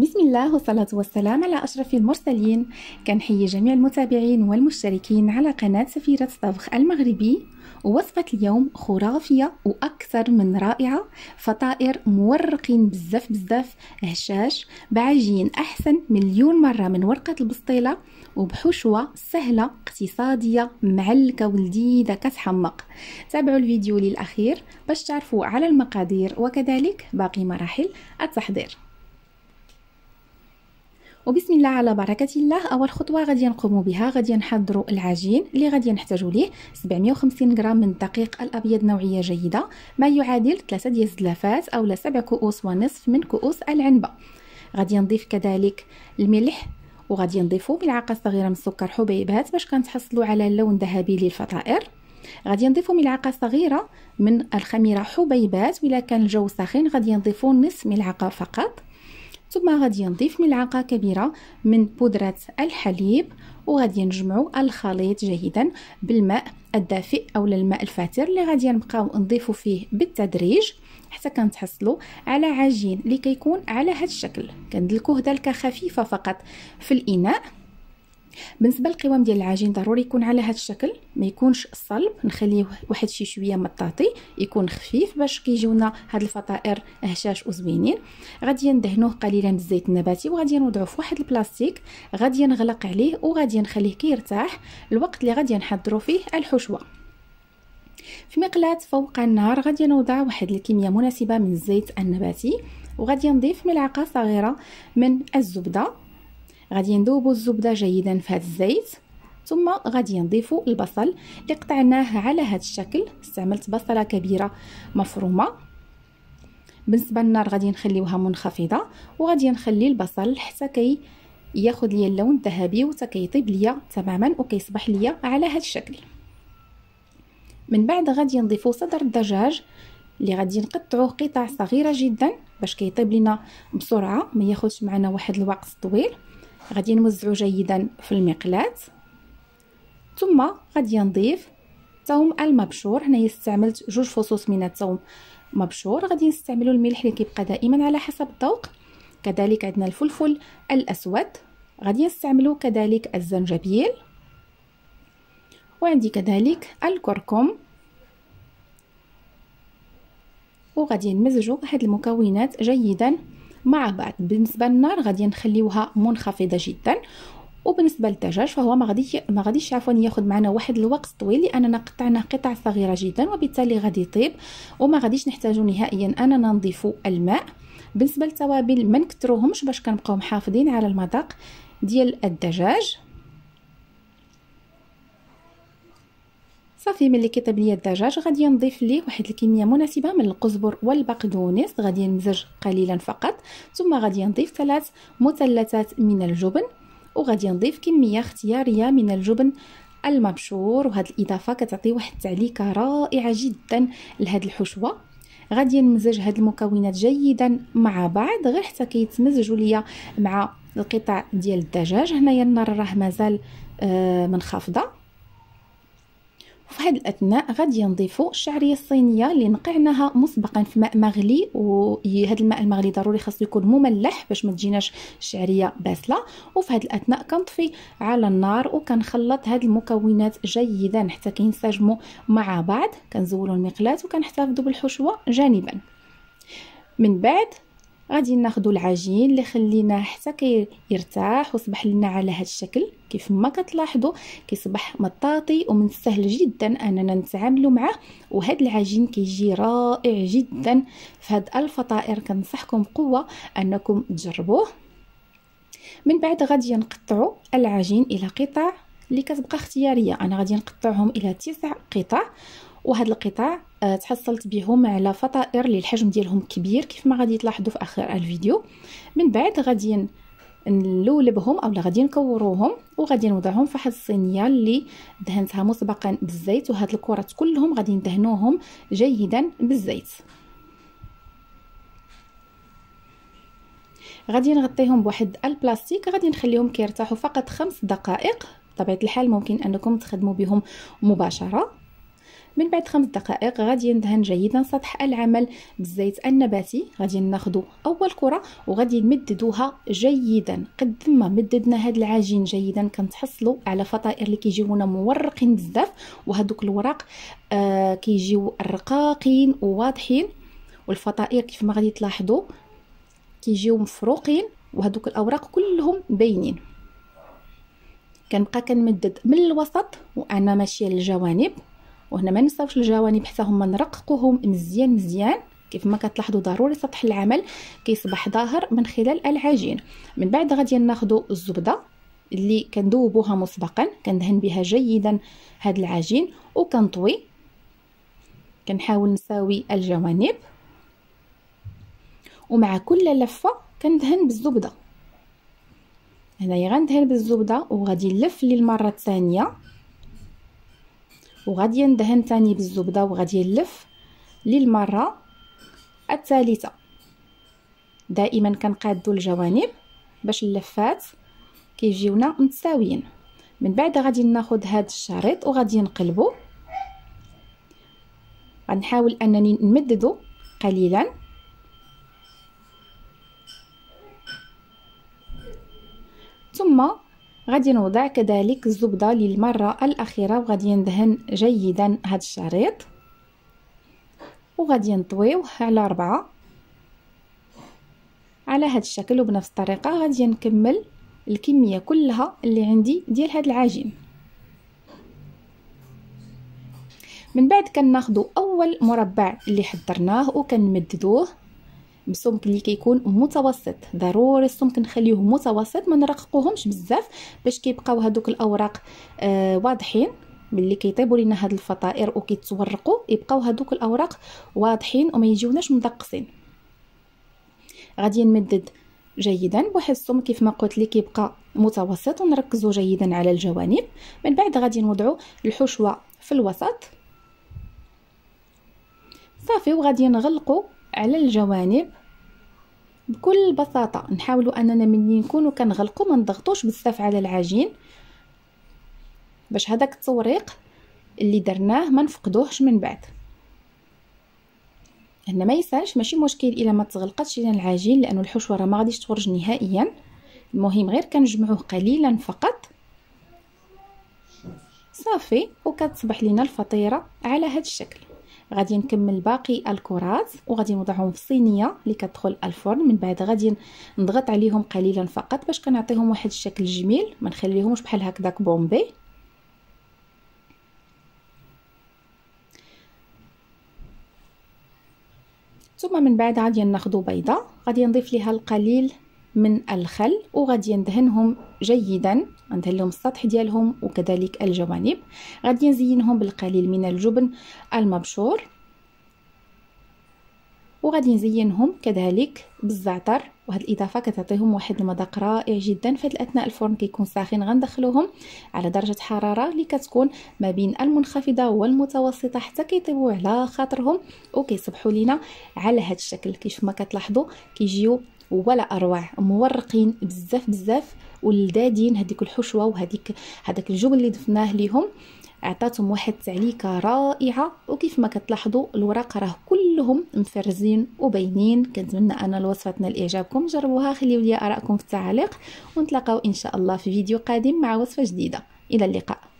بسم الله والصلاة والسلام على أشرف المرسلين كنحيي جميع المتابعين والمشتركين على قناة سفيرة الطبخ المغربي ووصفة اليوم خرافية وأكثر من رائعة فطائر مورقين بزاف بزاف هشاش بعجين أحسن مليون مرة من ورقة البسطيلة وبحشوة سهلة اقتصادية معلكة ولديدة كتحمق تابعوا الفيديو للأخير باش تعرفوا على المقادير وكذلك باقي مراحل التحضير وبسم الله على بركه الله اول خطوه غادي نقومو بها غادي نحضروا العجين اللي غادي نحتاجوا ليه 750 غرام من الدقيق الابيض نوعيه جيده ما يعادل 3 ديال الزلافات اولا 7 كؤوس ونصف من كؤوس العنبه غادي نضيف كذلك الملح وغادي نضيفوا ملعقه صغيره من السكر حبيبات باش كنتحصلوا على اللون الذهبي للفطائر غادي نضيفوا ملعقه صغيره من الخميره حبيبات ولا كان الجو ساخن غادي نضيفوا نصف ملعقه فقط ثم غادي نضيف ملعقه كبيره من بودره الحليب وغادي نجمعو الخليط جيدا بالماء الدافئ او الماء الفاتر اللي غادي نبقاو نضيفو فيه بالتدريج حتى كنتحصلو على عجين اللي كيكون على هذا الشكل كندلكوه دلكه خفيفه فقط في الاناء بالنسبه للقوام ديال العجين ضروري يكون على هذا الشكل ما يكونش صلب نخليه واحد شي شويه مطاطي يكون خفيف باش كيجيونا هاد الفطائر هشاش وزوينين غادي ندهنوه قليلا بالزيت النباتي وغادي نوضعوه في واحد البلاستيك غادي نغلق عليه وغادي نخليه كيرتاح الوقت اللي غادي نحضروا فيه الحشوه في مقلاة فوق النار غادي نوضع واحد الكمية مناسبة من الزيت النباتي وغادي نضيف ملعقة صغيرة من الزبدة غادي نذوبوا الزبده جيدا في هذا الزيت ثم غادي نضيفوا البصل اللي قطعناه على هذا الشكل استعملت بصله كبيره مفرومه بالنسبه للنار غادي نخليوها منخفضه وغادي نخلي البصل حتى كي ياخذ ليا اللون الذهبي وحتى كيطيب ليا تماما وكيصبح ليا على هذا الشكل من بعد غادي نضيفوا صدر الدجاج اللي غادي نقطعوه قطع صغيره جدا باش كيطيب لينا بسرعه ما ياخذش معنا واحد الوقت طويل غادي نوزعو جيدا في المقلاة ثم غادي نضيف توم المبشور هنايا استعملت جوج فصوص من الثوم مبشور غادي نستعملو الملح اللي كيبقى دائما على حسب الذوق كذلك عندنا الفلفل الاسود غادي نستعملو كذلك الزنجبيل وعندي كذلك الكركم وغادي نمزجو هاد المكونات جيدا مع بعض بالنسبه للنار غادي نخليوها منخفضه جدا وبالنسبه للدجاج فهو ما غاديش ما غاديش عفوا ياخذ معنا واحد الوقت طويل لاننا قطعناه قطع صغيره جدا وبالتالي غادي يطيب وما غاديش نحتاجو نهائيا اننا نضيفو الماء بالنسبه للتوابل ما نكثروهمش باش كنبقاو محافظين على المذاق ديال الدجاج صافي ملي كيطيب ليا الدجاج غادي نضيف ليه واحد الكميه مناسبه من القزبر والبقدونس غادي نمزج قليلا فقط ثم غادي نضيف ثلاث مثلثات من الجبن وغادي نضيف كميه اختياريه من الجبن المبشور وهاد الاضافه كتعطي واحد التعليكه رائعه جدا لهاد الحشوه غادي نمزج هاد المكونات جيدا مع بعض غير حتى كيتمزجوا ليا مع القطع ديال الدجاج هنايا النار راه مازال آه، منخفضه وفي هذه الاثناء غادي نضيفوا الشعريه الصينيه اللي نقعناها مسبقا في ماء مغلي وهذا الماء المغلي ضروري خاصو يكون مملح باش ما تجيناش الشعريه باسله وفي هذه الاثناء كنطفي على النار وكنخلط هاد المكونات جيدا حتى كينسجموا مع بعض كنزولوا المقلاه وكنحتفظوا بالحشوه جانبا من بعد غادي ناخدو العجين اللي خليناه حتى كيرتاح وصبح لنا على هذا الشكل كيف ما كتلاحظوا كيصبح مطاطي ومن السهل جدا اننا نتعاملوا معه وهذا العجين كيجي رائع جدا فهاد الفطائر كنصحكم بقوه انكم تجربوه من بعد غادي نقطعوا العجين الى قطع اللي كتبقى اختياريه انا غادي نقطعهم الى تسع قطع وهاد القطع آه، تحصلت بهم على فطائر اللي الحجم ديالهم كبير كيف ما غادي تلاحظوا في اخر الفيديو من بعد غادي نلولبهم اولا غادي نكوروهم وغادي نوضعهم في واحد الصينيه اللي دهنتها مسبقا بالزيت وهاد الكرات كلهم غادي ندهنوهم جيدا بالزيت غادي نغطيهم بواحد البلاستيك غادي نخليهم كيرتاحوا فقط خمس دقائق بطبيعه الحال ممكن انكم تخدموا بهم مباشره من بعد خمس دقائق غادي ندهن جيدا سطح العمل بالزيت النباتي غادي ناخذ اول كره وغادي نمددوها جيدا قد ما مددنا هاد العجين جيدا كنتحصلوا على فطائر اللي كيجيونا مورقين بزاف وهذوك الوراق آه كيجيو رقاقين وواضحين والفطائر كيف ما غادي تلاحظوا كيجيو مفروقين وهذوك الاوراق كلهم باينين كنبقى كنمدد من الوسط وانا ماشيه للجوانب وهنا ما ننساوش الجوانب حتى هما نرققوهم مزيان مزيان كيف ما كتلاحظوا ضروري سطح العمل كيصبح ظاهر من خلال العجين من بعد غادي ناخذ الزبده اللي كندوبوها مسبقا كندهن بها جيدا هاد العجين وكنطوي كنحاول نساوي الجوانب ومع كل لفه كندهن بالزبده هنايا غندهن بالزبده وغادي نلف للمره الثانيه وغادي ندهن تاني بالزبده وغادي نلف للمره الثالثه دائما كنقادو الجوانب باش اللفات كيجيونا متساويين من بعد غادي ناخذ هذا الشريط وغادي نقلبو غنحاول انني نمددو قليلا غادي نوضع كذلك الزبدة للمرة الأخيرة وغادي ندهن جيدا هذا الشريط وغادي نطويوه على ربعة على هذا الشكل وبنفس الطريقة غادي نكمل الكمية كلها اللي عندي ديال هاد العجين من بعد كناخدو اول مربع اللي حضرناه وكنمددوه بسمك اللي كيكون متوسط ضروري السمك نخليوه متوسط ما نرققوهمش بزاف باش كيبقاو هذوك الاوراق آه واضحين ملي كيطيبوا لينا هاد الفطائر وكيتورقوا يبقاو هادوك الاوراق واضحين وما يجيوناش مدقسين غادي نمدد جيدا بواحد السمك كيف ما قلت لي كيبقى متوسط ونركزوا جيدا على الجوانب من بعد غادي نوضعوا الحشوه في الوسط صافي وغادي نغلقوا على الجوانب بكل بساطه نحاولوا اننا ملي نكونوا كنغلقوا ما نضغطوش بزاف على العجين باش هذاك التوريق اللي درناه ما نفقدوهش من بعد هنا ما يسالش ماشي مشكل الا ما تغلقتش لنا العجين لانه الحشوه راه ما غاديش تخرج نهائيا المهم غير كنجمعوه قليلا فقط صافي وكتصبح لنا الفطيره على هذا الشكل غادي نكمل باقي الكرات وغادي نوضعهم في صينيه اللي كتدخل الفرن من بعد غادي نضغط عليهم قليلا فقط باش كنعطيهم واحد الشكل جميل ما نخليهمش بحال هكذاك بومبي ثم من بعد غادي ناخذ بيضه غادي نضيف لها القليل من الخل وغادي ندهنهم جيدا غندير لهم السطح ديالهم وكذلك الجوانب غادي نزينهم بالقليل من الجبن المبشور وغادي نزينهم كذلك بالزعتر وهاد الاضافه كتعطيهم واحد المذاق رائع جدا هاد اثناء الفرن كيكون ساخن غندخلوهم على درجه حراره اللي كتكون ما بين المنخفضه والمتوسطه حتى كيطيبوا على خاطرهم وكيصبحوا لينا على هاد الشكل كيف ما كتلاحظوا كيجيو ولا اروع مورقين بزاف بزاف ولدادين هذيك الحشوه وهذيك هذاك الجو اللي ضفناه ليهم عطاتهم واحد التعليكه رائعه وكيف ما كتلاحظوا الوراق راه كلهم مفرزين وباينين كنتمنى انا الوصفه تنال اعجابكم جربوها خليو لي ارائكم في التعاليق ونتلاقاو ان شاء الله في فيديو قادم مع وصفه جديده الى اللقاء